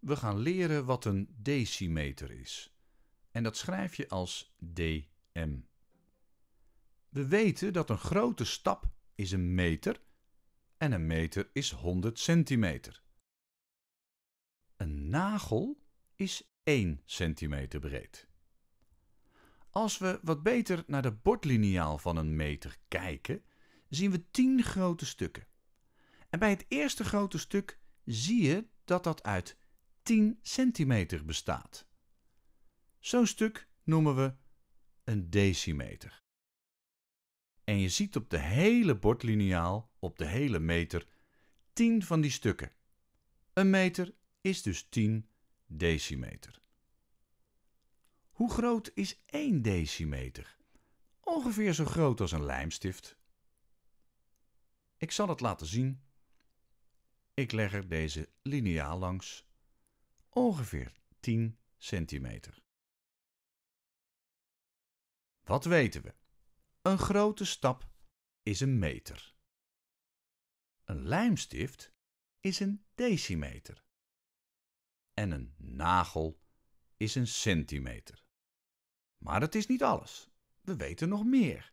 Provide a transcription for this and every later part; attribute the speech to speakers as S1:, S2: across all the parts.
S1: We gaan leren wat een decimeter is. En dat schrijf je als dm. We weten dat een grote stap is een meter en een meter is 100 centimeter. Een nagel is 1 centimeter breed. Als we wat beter naar de bordliniaal van een meter kijken, zien we 10 grote stukken. En bij het eerste grote stuk zie je dat dat uit 10 centimeter bestaat. Zo'n stuk noemen we een decimeter. En je ziet op de hele bordlineaal, op de hele meter, 10 van die stukken. Een meter is dus 10 decimeter. Hoe groot is 1 decimeter? Ongeveer zo groot als een lijmstift. Ik zal het laten zien. Ik leg er deze lineaal langs ongeveer 10 centimeter. Wat weten we? Een grote stap is een meter. Een lijmstift is een decimeter. En een nagel is een centimeter. Maar het is niet alles. We weten nog meer.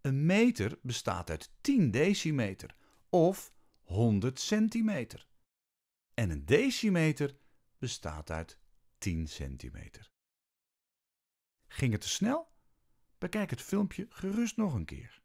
S1: Een meter bestaat uit 10 decimeter of 100 centimeter. En een decimeter bestaat uit 10 centimeter. Ging het te snel? Bekijk het filmpje gerust nog een keer.